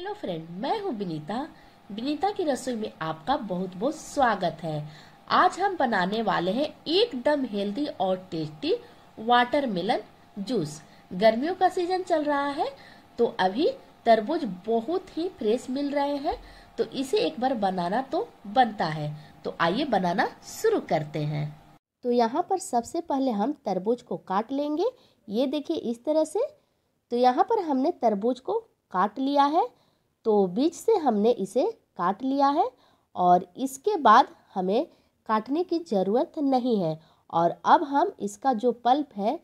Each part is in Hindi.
हेलो फ्रेंड मैं हूं बिनीता बिनीता की रसोई में आपका बहुत बहुत स्वागत है आज हम बनाने वाले हैं एकदम हेल्दी और टेस्टी वाटर मिलन जूस गर्मियों का सीजन चल रहा है तो अभी तरबूज बहुत ही फ्रेश मिल रहे हैं तो इसे एक बार बनाना तो बनता है तो आइए बनाना शुरू करते हैं तो यहाँ पर सबसे पहले हम तरबूज को काट लेंगे ये देखिए इस तरह से तो यहाँ पर हमने तरबूज को काट लिया है तो बीच से हमने इसे काट लिया है और इसके बाद हमें काटने की ज़रूरत नहीं है और अब हम इसका जो पल्प है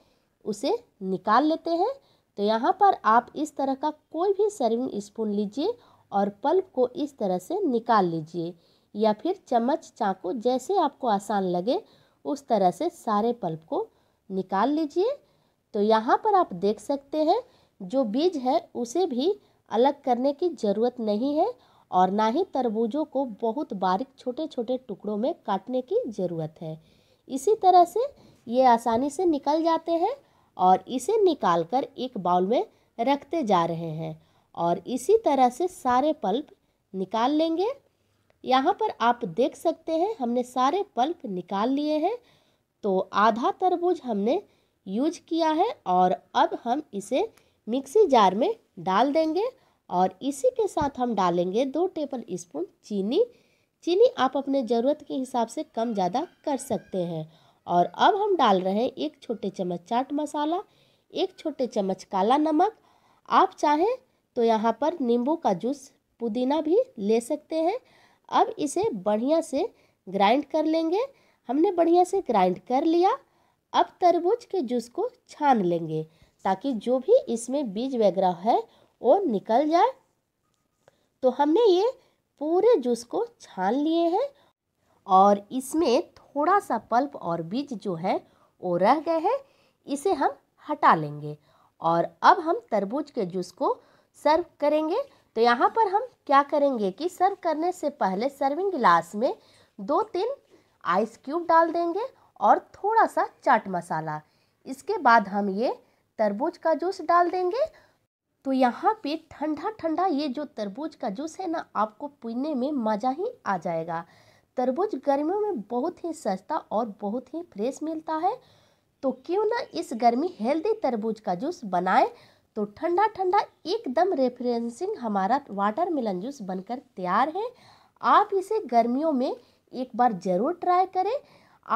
उसे निकाल लेते हैं तो यहाँ पर आप इस तरह का कोई भी सर्विंग स्पून लीजिए और पल्प को इस तरह से निकाल लीजिए या फिर चम्मच चाकू जैसे आपको आसान लगे उस तरह से सारे पल्प को निकाल लीजिए तो यहाँ पर आप देख सकते हैं जो बीज है उसे भी अलग करने की ज़रूरत नहीं है और ना ही तरबूजों को बहुत बारीक छोटे छोटे टुकड़ों में काटने की ज़रूरत है इसी तरह से ये आसानी से निकल जाते हैं और इसे निकाल कर एक बाउल में रखते जा रहे हैं और इसी तरह से सारे पल्प निकाल लेंगे यहाँ पर आप देख सकते हैं हमने सारे पल्प निकाल लिए हैं तो आधा तरबूज हमने यूज किया है और अब हम इसे मिक्सी जार में डाल देंगे और इसी के साथ हम डालेंगे दो टेबल स्पून चीनी चीनी आप अपने ज़रूरत के हिसाब से कम ज़्यादा कर सकते हैं और अब हम डाल रहे हैं एक छोटे चम्मच चाट मसाला एक छोटे चम्मच काला नमक आप चाहें तो यहाँ पर नींबू का जूस पुदीना भी ले सकते हैं अब इसे बढ़िया से ग्राइंड कर लेंगे हमने बढ़िया से ग्राइंड कर लिया अब तरबूज के जूस को छान लेंगे ताकि जो भी इसमें बीज वगैरह है वो निकल जाए तो हमने ये पूरे जूस को छान लिए हैं और इसमें थोड़ा सा पल्प और बीज जो है वो रह गए हैं इसे हम हटा लेंगे और अब हम तरबूज के जूस को सर्व करेंगे तो यहाँ पर हम क्या करेंगे कि सर्व करने से पहले सर्विंग गिलास में दो तीन आइस क्यूब डाल देंगे और थोड़ा सा चाट मसाला इसके बाद हम ये तरबूज का जूस डाल देंगे तो यहाँ पे ठंडा ठंडा ये जो तरबूज का जूस है ना आपको पीने में मज़ा ही आ जाएगा तरबूज गर्मियों में बहुत ही सस्ता और बहुत ही फ्रेश मिलता है तो क्यों ना इस गर्मी हेल्दी तरबूज का जूस बनाएं तो ठंडा ठंडा एकदम रेफरेंसिंग हमारा वाटर मिलन जूस बनकर तैयार है आप इसे गर्मियों में एक बार ज़रूर ट्राई करें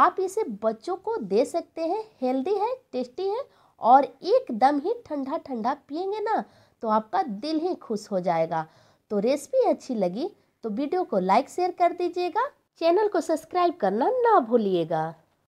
आप इसे बच्चों को दे सकते हैं हेल्दी है टेस्टी है और एकदम ही ठंडा ठंडा पियेंगे ना तो आपका दिल ही खुश हो जाएगा तो रेसिपी अच्छी लगी तो वीडियो को लाइक शेयर कर दीजिएगा चैनल को सब्सक्राइब करना ना भूलिएगा